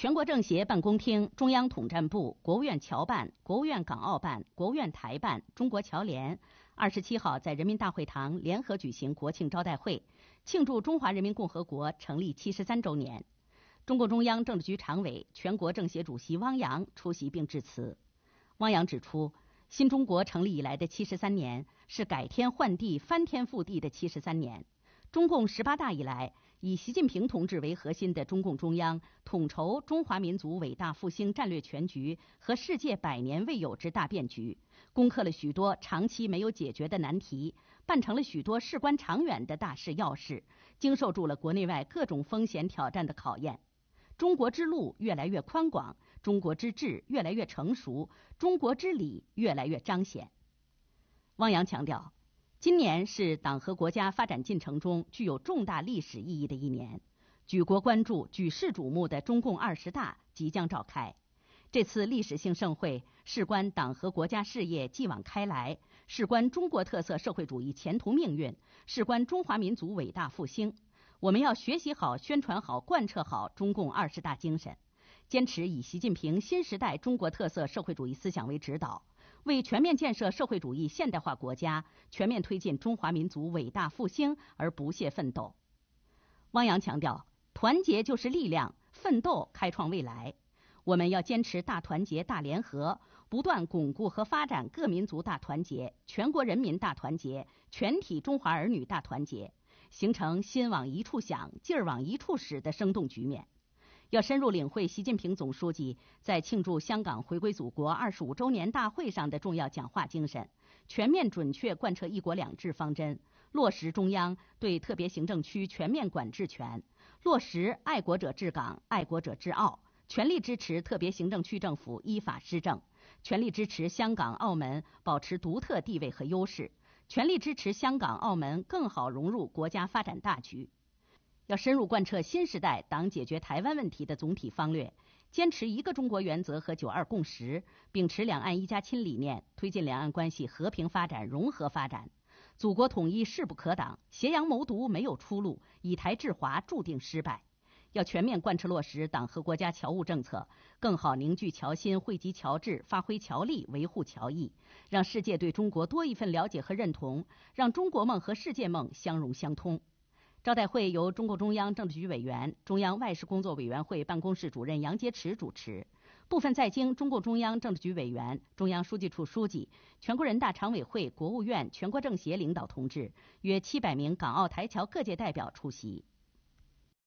全国政协办公厅、中央统战部、国务院侨办、国务院港澳办、国务院台办、中国侨联二十七号在人民大会堂联合举行国庆招待会，庆祝中华人民共和国成立七十三周年。中共中央政治局常委、全国政协主席汪洋出席并致辞。汪洋指出，新中国成立以来的七十三年是改天换地、翻天覆地的七十三年。中共十八大以来，以习近平同志为核心的中共中央统筹中华民族伟大复兴战略全局和世界百年未有之大变局，攻克了许多长期没有解决的难题，办成了许多事关长远的大事要事，经受住了国内外各种风险挑战的考验。中国之路越来越宽广，中国之治越来越成熟，中国之理越来越彰显。汪洋强调。今年是党和国家发展进程中具有重大历史意义的一年，举国关注、举世瞩目的中共二十大即将召开。这次历史性盛会，事关党和国家事业继往开来，事关中国特色社会主义前途命运，事关中华民族伟大复兴。我们要学习好、宣传好、贯彻好中共二十大精神，坚持以习近平新时代中国特色社会主义思想为指导。为全面建设社会主义现代化国家、全面推进中华民族伟大复兴而不懈奋斗。汪洋强调，团结就是力量，奋斗开创未来。我们要坚持大团结大联合，不断巩固和发展各民族大团结、全国人民大团结、全体中华儿女大团结，形成心往一处想、劲儿往一处使的生动局面。要深入领会习近平总书记在庆祝香港回归祖国二十五周年大会上的重要讲话精神，全面准确贯彻“一国两制”方针，落实中央对特别行政区全面管制权，落实爱国者治港、爱国者治澳，全力支持特别行政区政府依法施政，全力支持香港、澳门保持独特地位和优势，全力支持香港、澳门更好融入国家发展大局。要深入贯彻新时代党解决台湾问题的总体方略，坚持一个中国原则和九二共识，秉持两岸一家亲理念，推进两岸关系和平发展、融合发展。祖国统一势不可挡，挟洋谋独没有出路，以台制华注定失败。要全面贯彻落实党和国家侨务政策，更好凝聚侨心、汇集侨智、发挥侨力、维护侨意，让世界对中国多一份了解和认同，让中国梦和世界梦相融相通。招待会由中共中央政治局委员、中央外事工作委员会办公室主任杨洁篪主持，部分在京中共中央政治局委员、中央书记处书记、全国人大常委会、国务院、全国政协领导同志，约七百名港澳台侨各界代表出席。